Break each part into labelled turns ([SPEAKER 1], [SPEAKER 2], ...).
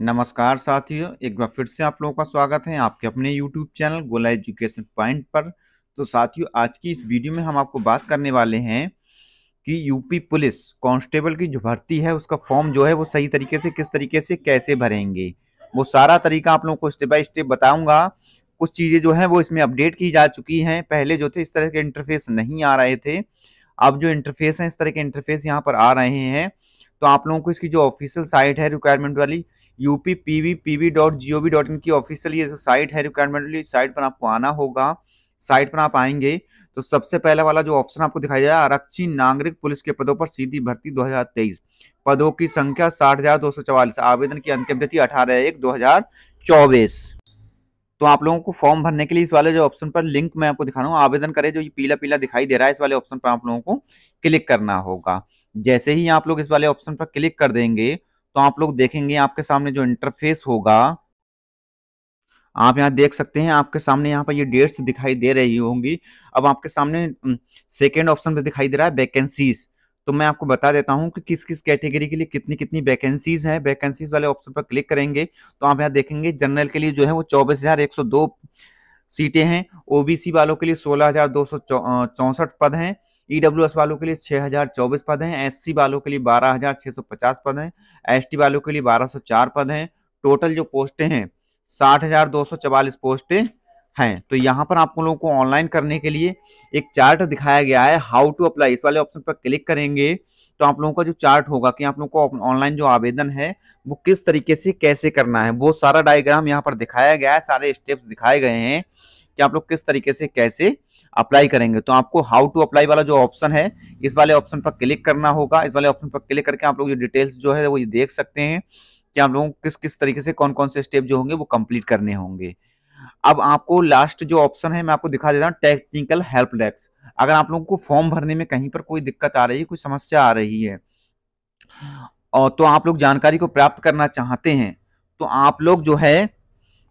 [SPEAKER 1] नमस्कार साथियों एक बार फिर से आप लोगों का स्वागत है आपके अपने YouTube चैनल गोला एजुकेशन पॉइंट पर तो साथियों आज की इस वीडियो में हम आपको बात करने वाले हैं कि यूपी पुलिस कांस्टेबल की जो भर्ती है उसका फॉर्म जो है वो सही तरीके से किस तरीके से कैसे भरेंगे वो सारा तरीका आप लोगों को स्टेप बाय स्टेप बताऊँगा कुछ चीज़ें जो हैं वो इसमें अपडेट की जा चुकी हैं पहले जो थे इस तरह के इंटरफेस नहीं आ रहे थे अब जो इंटरफेस हैं इस तरह के इंटरफेस यहाँ पर आ रहे हैं तो आप लोगों को इसकी जो ऑफिशियल साइट है रिक्वायरमेंट वाली UP dot G O V dot की ऑफिशियल ये जो साइट है रिक्वायरमेंट वाली साइट पर आपको आना होगा साइट पर आप आएंगे तो सबसे पहला वाला जो ऑप्शन आपको दिखाई जाएगा आरक्षी नागरिक पुलिस के पदों पर सीधी भर्ती 2023 पदों की संख्या साठ हजार दो सौ चवालीस आवेदन की अंतिम तिथि अठारह एक दो हजार चौबीस तो आप लोगों को फॉर्म भरने के लिए इस वाले जो ऑप्शन पर लिंक मैं आपको दिखा रहा हूँ आवेदन करें जो ये पीला पीला दिखाई दे रहा है इस वाले ऑप्शन पर आप लोगों को क्लिक करना होगा जैसे ही आप लोग इस वाले ऑप्शन पर क्लिक कर देंगे तो आप लोग देखेंगे आपके सामने जो इंटरफेस होगा आप यहाँ देख सकते हैं आपके सामने यहाँ पर ये डेट्स दिखाई दे रही होंगी अब आपके सामने सेकेंड ऑप्शन पर दिखाई दे रहा है वैकेंसीज तो मैं आपको बता देता हूँ कि किस किस कैटेगरी के लिए कितनी कितनी वैकेंसीज हैं वैकेंसीज वाले ऑप्शन पर क्लिक करेंगे तो आप यहाँ देखेंगे जनरल के लिए जो है वो चौबीस हजार एक सौ दो सीटें हैं ओबीसी वालों के लिए सोलह हजार दो सौ चौसठ पद हैं ईडब्ल्यू e वालों के लिए 6024 पद हैं एस वालों के लिए पचास पद हैं एस वालों के लिए चार पद हैं टोटल जो पोस्टें हैं चवालीस पोस्टें हैं तो यहाँ पर आप लोगों को ऑनलाइन करने के लिए एक चार्ट दिखाया गया है हाउ टू अप्लाई इस वाले ऑप्शन पर क्लिक करेंगे तो आप लोगों का जो चार्ट होगा कि आप लोगों को ऑनलाइन जो आवेदन है वो किस तरीके से कैसे करना है वो सारा डायग्राम यहाँ पर दिखाया गया है सारे स्टेप्स दिखाए गए हैं कि आप लोग किस तरीके से कैसे अप्लाई करेंगे तो आपको हाउ टू अप्लाई वाला जो ऑप्शन है इस वाले ऑप्शन पर क्लिक करना होगा इस वाले ऑप्शन पर क्लिक करके आप लोग ये डिटेल्स जो है वो ये देख सकते हैं कि आप लोगों को किस किस तरीके से कौन कौन से स्टेप जो होंगे वो कंप्लीट करने होंगे अब आपको लास्ट जो ऑप्शन है मैं आपको दिखा देता हूँ टेक्निकल हेल्प डेस्क अगर आप लोगों को फॉर्म भरने में कहीं पर कोई दिक्कत आ रही है कोई समस्या आ रही है और तो आप लोग जानकारी को प्राप्त करना चाहते हैं तो आप लोग जो है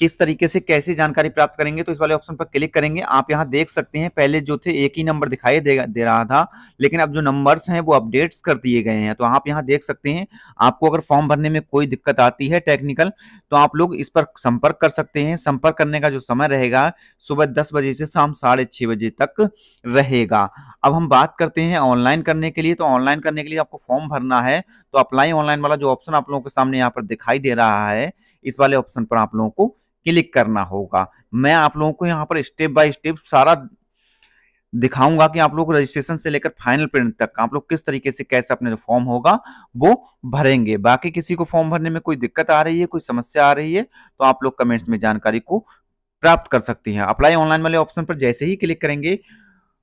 [SPEAKER 1] किस तरीके से कैसे जानकारी प्राप्त करेंगे तो इस वाले ऑप्शन पर क्लिक करेंगे आप यहाँ देख सकते हैं पहले जो थे एक ही नंबर दिखाई दे, दे रहा था लेकिन अब जो नंबर्स हैं वो अपडेट्स कर दिए गए हैं तो आप यहाँ देख सकते हैं आपको अगर फॉर्म भरने में कोई दिक्कत आती है टेक्निकल तो आप लोग इस पर संपर्क कर सकते हैं संपर्क करने का जो समय रहेगा सुबह दस बजे से शाम साढ़े बजे तक रहेगा अब हम बात करते हैं ऑनलाइन करने के लिए तो ऑनलाइन करने के लिए आपको फॉर्म भरना है तो अप्लाई ऑनलाइन वाला जो ऑप्शन आप लोगों के सामने यहाँ पर दिखाई दे रहा है इस वाले ऑप्शन पर आप लोगों को क्लिक करना होगा मैं आप लोगों को यहाँ पर स्टेप बाय स्टेप सारा दिखाऊंगा कि आप लोग रजिस्ट्रेशन से लेकर फाइनल प्रिंट तक आप लोग किस तरीके से कैसे अपने जो फॉर्म होगा वो भरेंगे बाकी किसी को फॉर्म भरने में कोई दिक्कत आ रही है कोई समस्या आ रही है तो आप लोग कमेंट्स में जानकारी को प्राप्त कर सकती हैं अप्लाई ऑनलाइन वाले ऑप्शन पर जैसे ही क्लिक करेंगे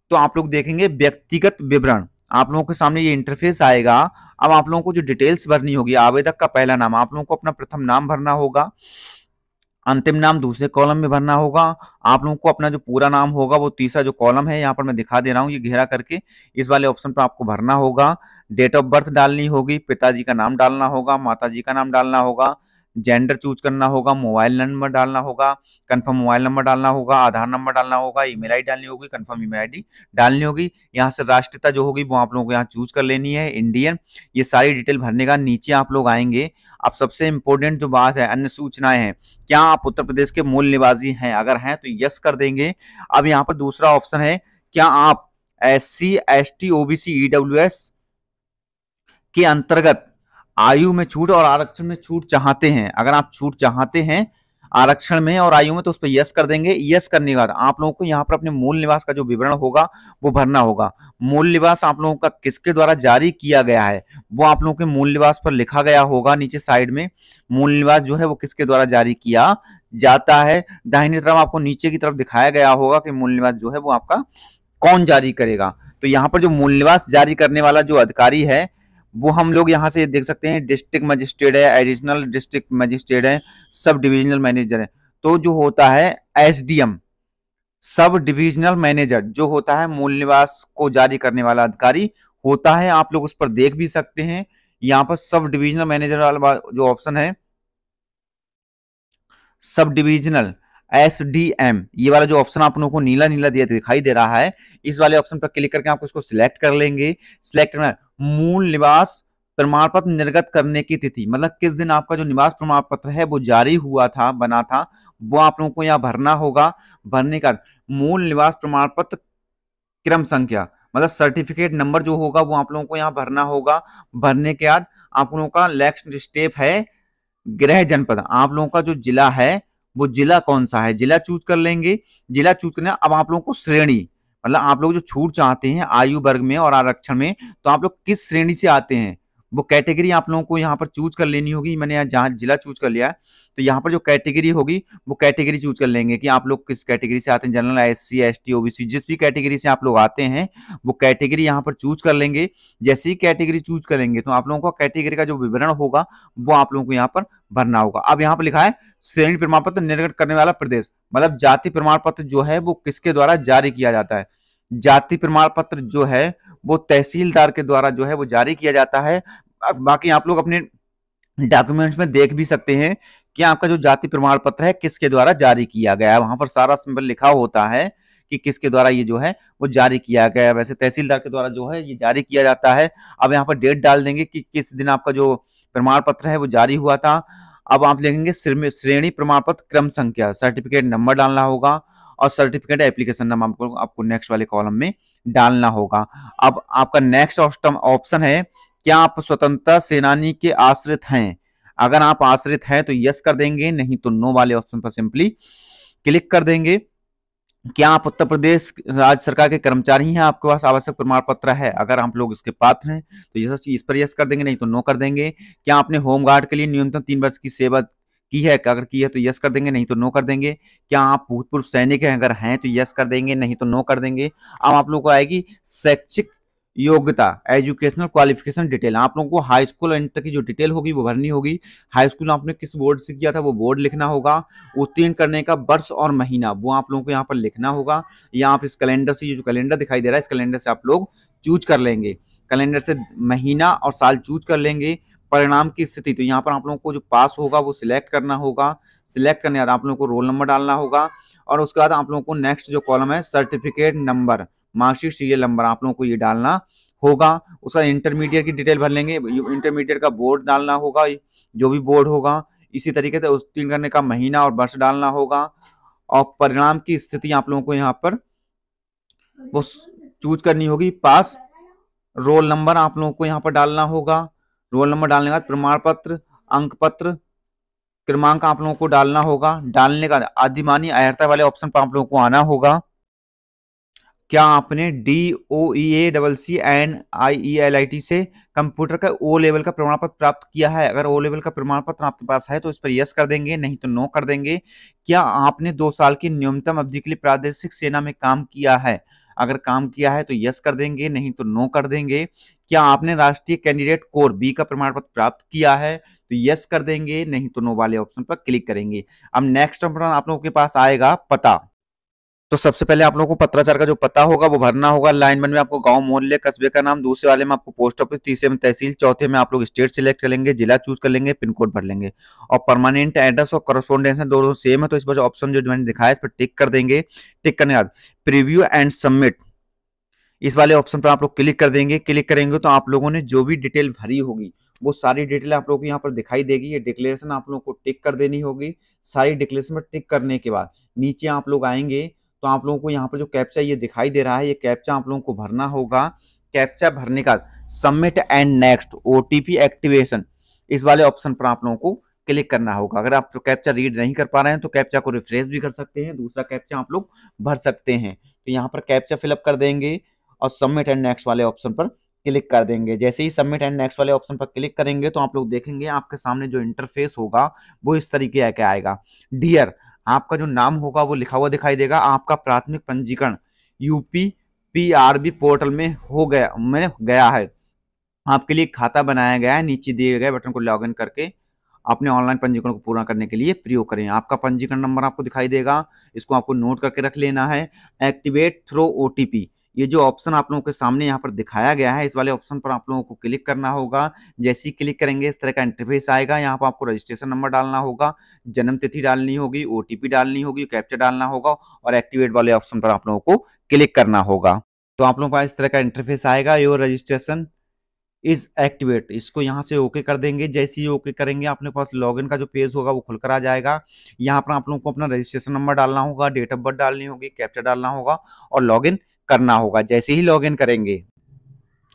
[SPEAKER 1] तो आप लोग देखेंगे व्यक्तिगत विवरण आप लोगों के सामने ये इंटरफेस आएगा अब आप लोगों को जो डिटेल्स भरनी होगी आवेदक का पहला नाम आप लोगों को अपना प्रथम नाम भरना होगा अंतिम नाम दूसरे कॉलम में भरना होगा आप लोगों को अपना जो पूरा नाम होगा वो तीसरा जो कॉलम है यहाँ पर मैं दिखा दे रहा हूँ ये घेरा करके इस वाले ऑप्शन पर आपको भरना होगा डेट ऑफ बर्थ डालनी होगी पिताजी का नाम डालना होगा माता जी का नाम डालना होगा जेंडर चूज करना होगा मोबाइल नंबर डालना होगा कंफर्म मोबाइल नंबर डालना होगा आधार नंबर डालना होगा ईमेल आईडी डालनी होगी कंफर्म ईमेल आईडी डालनी होगी यहाँ से राष्ट्रीयता जो होगी वो आप लोगों को यहाँ चूज कर लेनी है इंडियन ये सारी डिटेल भरने का नीचे आप लोग आएंगे अब सबसे इंपॉर्टेंट जो बात है अन्य सूचनाएं हैं क्या आप उत्तर प्रदेश के मूल निवासी हैं अगर हैं तो यस कर देंगे अब यहाँ पर दूसरा ऑप्शन है क्या आप S C S T OBC EW S के अंतर्गत आयु में छूट और आरक्षण में छूट चाहते हैं अगर आप छूट चाहते हैं आरक्षण में और आयु में तो उस पर यस कर देंगे यस करने के बाद आप लोगों को यहाँ पर अपने मूल निवास का जो विवरण होगा वो भरना होगा मूल निवास आप लोगों का किसके द्वारा जारी किया गया है वो आप लोगों के मूल निवास पर लिखा गया होगा नीचे साइड में मूल निवास जो है वो किसके द्वारा जारी किया जाता है दाहिनी तरफ आपको नीचे की तरफ दिखाया गया होगा कि मूल निवास जो है वो आपका कौन जारी करेगा तो यहाँ पर जो मूल निवास जारी करने वाला जो अधिकारी है वो हम लोग यहाँ से देख सकते हैं डिस्ट्रिक्ट मजिस्ट्रेट है एडिशनल डिस्ट्रिक्ट मजिस्ट्रेट है सब डिविजनल मैनेजर है तो जो होता है एस सब डिविजनल मैनेजर जो होता है मूल निवास को जारी करने वाला अधिकारी होता है आप लोग उस पर देख भी सकते हैं यहाँ पर सब डिविजनल मैनेजर वाला जो ऑप्शन है sub divisional S D M ये वाला जो ऑप्शन आप लोगों को नीला नीला दिया दिखाई दे रहा है इस वाले ऑप्शन पर क्लिक करके आप उसको सिलेक्ट कर लेंगे सिलेक्ट करना मूल निवास प्रमाण पत्र निर्गत करने की तिथि मतलब किस दिन आपका जो निवास प्रमाण पत्र है वो जारी हुआ था बना था वो आप लोगों को यहाँ भरना होगा भरने का मूल निवास प्रमाण पत्र क्रम संख्या मतलब सर्टिफिकेट नंबर जो होगा वो आप लोगों को यहाँ भरना होगा भरने के बाद आप लोगों का नेक्स्ट स्टेप है गृह जनपद आप लोगों का जो जिला है वो जिला कौन सा है जिला चूज कर लेंगे जिला चूज करना अब आप लोगों को श्रेणी मतलब आप लोग जो छूट चाहते हैं आयु वर्ग में और आरक्षण में तो आप लोग किस श्रेणी से आते हैं वो कैटेगरी आप लोगों को यहाँ पर चूज कर लेनी होगी मैंने यहाँ जहाँ जिला चूज कर लिया है तो यहाँ पर जो कैटेगरी होगी वो कैटेगरी चूज कर लेंगे कि आप लोग किस कैटेगरी से आते हैं general S C S T OBC जिस भी कैटेगरी से आप लोग आते हैं वो कैटेगरी यहाँ पर चूज कर लेंगे जैसे ही कैटेगरी चूज करेंगे तो आप लोगों का कैटेगरी का जो विवरण होगा वो आप लोगों को यहाँ पर भरना होगा अब यहाँ पर लिखा है श्रेणी प्रमाण पत्र निर्गत करने वाला प्रदेश मतलब जाति प्रमाण पत्र जो है वो किसके द्वारा जारी किया जाता है जाति प्रमाण पत्र जो है वो तहसीलदार के द्वारा जो है वो जारी किया जाता है बाकी आप लोग अपने डॉक्यूमेंट्स में देख भी सकते हैं कि आपका जो जाति प्रमाण पत्र है किसके द्वारा जारी किया गया है वहां पर सारा सिंबल लिखा होता है कि किसके द्वारा ये जो है वो जारी किया गया वैसे तहसीलदार के द्वारा जो है ये जारी किया जाता है अब यहाँ पर डेट डाल देंगे कि किस दिन आपका जो प्रमाण पत्र है वो जारी हुआ था अब आप लिखेंगे श्रेणी प्रमाण पत्र क्रम संख्या सर्टिफिकेट नंबर डालना होगा और सर्टिफिकेट एप्लीकेशन नंबर आपको आपको नेक्स्ट वाले कॉलम में डालना होगा अब आपका नेक्स्ट ऑप्शन है क्या आप स्वतंत्रता सेनानी के आश्रित हैं अगर आप आश्रित हैं तो यस कर देंगे नहीं तो नो वाले ऑप्शन पर सिंपली क्लिक कर देंगे क्या आप उत्तर प्रदेश राज्य सरकार के कर्मचारी हैं आपके पास आवश्यक प्रमाण पत्र है अगर आप लोग इसके पात्र हैं तो यस इस पर यस कर देंगे नहीं तो नो कर देंगे क्या आपने होमगार्ड के लिए न्यूनतम तीन वर्ष की सेवा की है अगर की है तो यस कर देंगे नहीं तो नो कर देंगे क्या आप भूतपूर्व सैनिक हैं अगर हैं तो यस कर देंगे नहीं तो नो कर देंगे अब आप लोगों को आएगी शैक्षिक योग्यता एजुकेशनल क्वालिफिकेशन डिटेल आप लोगों को हाई स्कूल एंड तक की जो डिटेल होगी वो भरनी होगी हाई स्कूल आपने किस बोर्ड से किया था वो बोर्ड लिखना होगा उत्तीर्ण करने का वर्ष और महीना वो आप लोगों को यहाँ पर लिखना होगा या आप इस कैलेंडर से ये जो कैलेंडर दिखाई दे रहा है इस कैलेंडर से आप लोग चूज कर लेंगे कैलेंडर से महीना और साल चूज कर लेंगे परिणाम की स्थिति तो यहाँ पर आप लोगों को जो पास होगा वो सिलेक्ट करना होगा सिलेक्ट करने बाद आप लोगों को रोल नंबर डालना होगा और उसके बाद आप लोगों को नेक्स्ट जो कॉलम है certificate number marksheet serial number आप लोगों को ये डालना होगा उसका इंटरमीडिएट की डिटेल भर लेंगे इंटरमीडिएट का बोर्ड डालना होगा जो भी बोर्ड होगा इसी तरीके से उत्तीर्ण करने का महीना और वर्ष डालना होगा और परिणाम की स्थिति आप लोगों को यहाँ पर वो चूज करनी होगी पास रोल नंबर आप लोगों को यहाँ पर डालना होगा रोल नंबर डालने का प्रमाण पत्र अंक पत्र क्रमांक आप लोगों को डालना होगा डालने का आदिमानी अहता वाले ऑप्शन पर आप लोगों को आना होगा क्या आपने D O E A double C N I E L I T से कंप्यूटर का ओ लेवल का प्रमाण पत्र प्राप्त किया है अगर ओ लेवल का प्रमाण पत्र आपके पास है तो इस पर यस कर देंगे नहीं तो नो कर देंगे क्या आपने दो साल की न्यूनतम अवधि के लिए प्रादेशिक सेना में काम किया है अगर काम किया है तो यस कर देंगे नहीं तो नो कर देंगे क्या आपने राष्ट्रीय कैंडिडेट कोर बी का प्रमाण पत्र प्राप्त किया है तो यस कर देंगे नहीं तो नो वाले ऑप्शन पर क्लिक करेंगे अब नेक्स्ट ऑप्शन आप लोगों के पास आएगा पता तो सबसे पहले आप लोगों को पत्राचार का जो पता होगा वो भरना होगा लाइन वन में आपको गांव मोहल्ले कस्बे का नाम दूसरे वाले में आपको पोस्ट ऑफिस तीसरे में तहसील चौथे में आप लोग स्टेट सिलेक्ट कर लेंगे जिला चूज कर लेंगे पिन कोड भर लेंगे और परमानेंट एड्रेस और कॉरेस्पॉन्डेंस है दोनों सेम है तो इस पर ऑप्शन जो मैंने दिखाया इस पर टिक कर देंगे टिक करने के बाद प्रिव्यू एंड सबमिट इस वाले ऑप्शन पर आप लोग क्लिक कर देंगे क्लिक करेंगे तो आप लोगों ने जो भी डिटेल भरी होगी वो सारी डिटेल आप लोगों को यहाँ पर दिखाई देगी ये डिक्लेरेशन आप लोगों को टिक कर देनी होगी सारी डिक्लेरेशन पर टिक करने के बाद नीचे आप लोग आएंगे तो आप लोगों को यहाँ पर जो कैप्चा ये दिखाई दे रहा है ये कैप्चा आप लोगों को भरना होगा कैप्चा भरने का सबमिट एंड नेक्स्ट ओ एक्टिवेशन इस वाले ऑप्शन पर आप लोगों को क्लिक करना होगा अगर आप तो कैप्चा रीड नहीं कर पा रहे हैं तो कैप्चा को रिफ्रेश भी कर सकते हैं दूसरा कैप्चा आप लोग भर सकते हैं तो यहाँ पर कैप्चा फिलअप कर देंगे और सबमिट एंड नेक्स्ट वाले ऑप्शन पर क्लिक कर देंगे जैसे ही सबमिट एंड नेक्स्ट वाले ऑप्शन पर क्लिक करेंगे तो आप लोग देखेंगे आपके सामने जो इंटरफेस होगा वो इस तरीके का आएगा डियर आपका जो नाम होगा वो लिखा हुआ दिखाई देगा आपका प्राथमिक पंजीकरण यूपी पीआरबी पोर्टल में हो गया में गया है आपके लिए खाता बनाया गया है नीचे दिए गए बटन को लॉगिन करके अपने ऑनलाइन पंजीकरण को पूरा करने के लिए प्रयोग करें आपका पंजीकरण नंबर आपको दिखाई देगा इसको आपको नोट करके रख लेना है एक्टिवेट थ्रो ओ ये जो ऑप्शन आप लोगों के सामने यहाँ पर दिखाया गया है इस वाले ऑप्शन पर आप लोगों को क्लिक करना होगा जैसे ही क्लिक करेंगे इस तरह का इंटरफेस आएगा यहाँ पर आपको रजिस्ट्रेशन नंबर डालना होगा जन्म तिथि डालनी होगी ओ डालनी होगी कैप्चर डालना होगा और एक्टिवेट वाले ऑप्शन पर आप लोगों को क्लिक करना होगा तो आप लोगों का इस तरह का इंटरफेस आएगा योर रजिस्ट्रेशन इज एक्टिवेट इसको यहाँ से ओके कर देंगे जैसे ही ओके करेंगे आपने पास लॉगिन का जो पेज होगा वो खुलकर आ जाएगा यहाँ पर आप लोगों को अपना रजिस्ट्रेशन नंबर डालना होगा डेट ऑफ बर्थ डालनी होगी कैप्चर डालना होगा और लॉगिन करना होगा जैसे ही लॉग करेंगे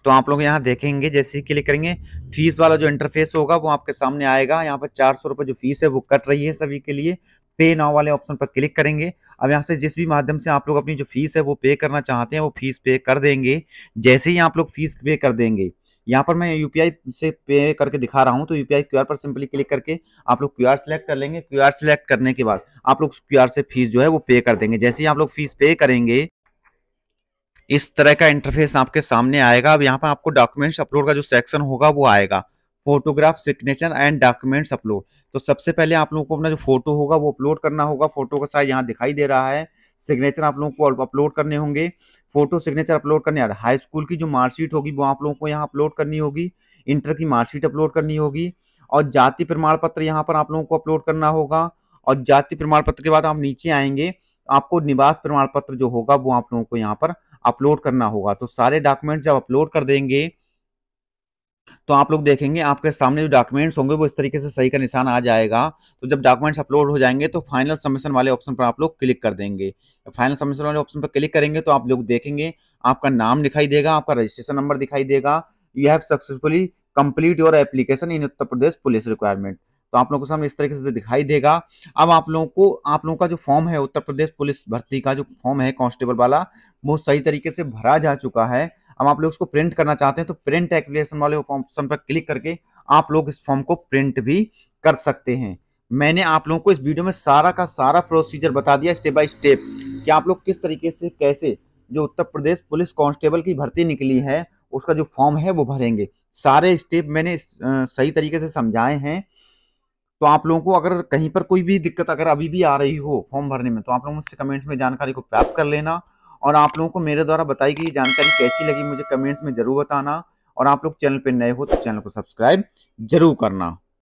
[SPEAKER 1] तो आप लोग यहाँ देखेंगे जैसे ही क्लिक करेंगे फीस वाला जो इंटरफेस होगा वो आपके सामने आएगा यहाँ पर चार सौ रुपये जो फीस है वो कट रही है सभी के लिए पे नाउ वाले ऑप्शन पर क्लिक करेंगे अब यहाँ से जिस भी माध्यम से आप लोग अपनी जो फीस है वो पे करना चाहते हैं वो फीस पे कर देंगे जैसे ही आप लोग फीस पे कर देंगे यहाँ पर मैं यूपीआई से पे करके दिखा रहा हूँ तो यूपीआई क्यूआर पर सिंपली क्लिक करके आप लोग क्यू सेलेक्ट कर लेंगे क्यू सेलेक्ट करने के बाद आप लोग क्यूआर से फीस जो है वो पे कर देंगे जैसे ही आप लोग फीस पे करेंगे इस तरह का इंटरफेस आपके सामने आएगा अब यहाँ पर आपको डॉक्यूमेंट्स अपलोड का जो सेक्शन होगा वो आएगा photograph signature and documents upload तो सबसे पहले आप लोगों को अपना जो फोटो होगा वो अपलोड करना होगा फोटो का साइज यहाँ दिखाई दे रहा है सिग्नेचर आप लोगों को अपलोड करने होंगे फोटो सिग्नेचर अपलोड करने आ हाई स्कूल की जो मार्कशीट होगी वो आप लोगों को यहाँ अपलोड करनी होगी इंटर की मार्कशीट अपलोड करनी होगी और जाति प्रमाण पत्र यहाँ पर आप लोगों को अपलोड करना होगा और जाति प्रमाण पत्र के बाद आप नीचे आएंगे आपको निवास प्रमाण पत्र जो होगा वो आप लोगों को यहाँ पर अपलोड करना होगा तो सारे डॉक्यूमेंट्स जब अपलोड कर देंगे तो आप लोग देखेंगे आपके सामने जो डॉक्यूमेंट्स होंगे वो इस तरीके से सही का निशान आ जाएगा तो जब डॉक्यूमेंट्स अपलोड हो जाएंगे तो फाइनल सबमिशन वाले ऑप्शन पर आप लोग क्लिक कर देंगे फाइनल सबमिशन वाले ऑप्शन पर क्लिक करेंगे तो आप लोग देखेंगे आपका नाम दिखाई देगा आपका रजिस्ट्रेशन नंबर दिखाई देगा you have successfully complete your application in Uttar Pradesh police requirement तो आप लोगों के सामने इस तरीके से दिखाई देगा अब आप लोगों को आप लोगों का जो फॉर्म है उत्तर प्रदेश पुलिस भर्ती का जो फॉर्म है कांस्टेबल वाला वो सही तरीके से भरा जा चुका है अब आप लोग उसको प्रिंट करना चाहते हैं तो प्रिंट एप्लीकेशन वाले ऑप्शन पर क्लिक करके आप लोग इस फॉर्म को प्रिंट भी कर सकते हैं मैंने आप लोगों को इस वीडियो में सारा का सारा प्रोसीजर बता दिया स्टेप बाय स्टेप कि आप लोग किस तरीके से कैसे जो उत्तर प्रदेश पुलिस कांस्टेबल की भर्ती निकली है उसका जो फॉर्म है वो भरेंगे सारे स्टेप मैंने सही तरीके से समझाए हैं तो आप लोगों को अगर कहीं पर कोई भी दिक्कत अगर अभी भी आ रही हो फॉर्म भरने में तो आप लोग मुझसे कमेंट्स में जानकारी को प्राप्त कर लेना और आप लोगों को मेरे द्वारा बताई गई जानकारी कैसी लगी मुझे कमेंट्स में ज़रूर बताना और आप लोग चैनल पर नए हो तो चैनल को सब्सक्राइब जरूर करना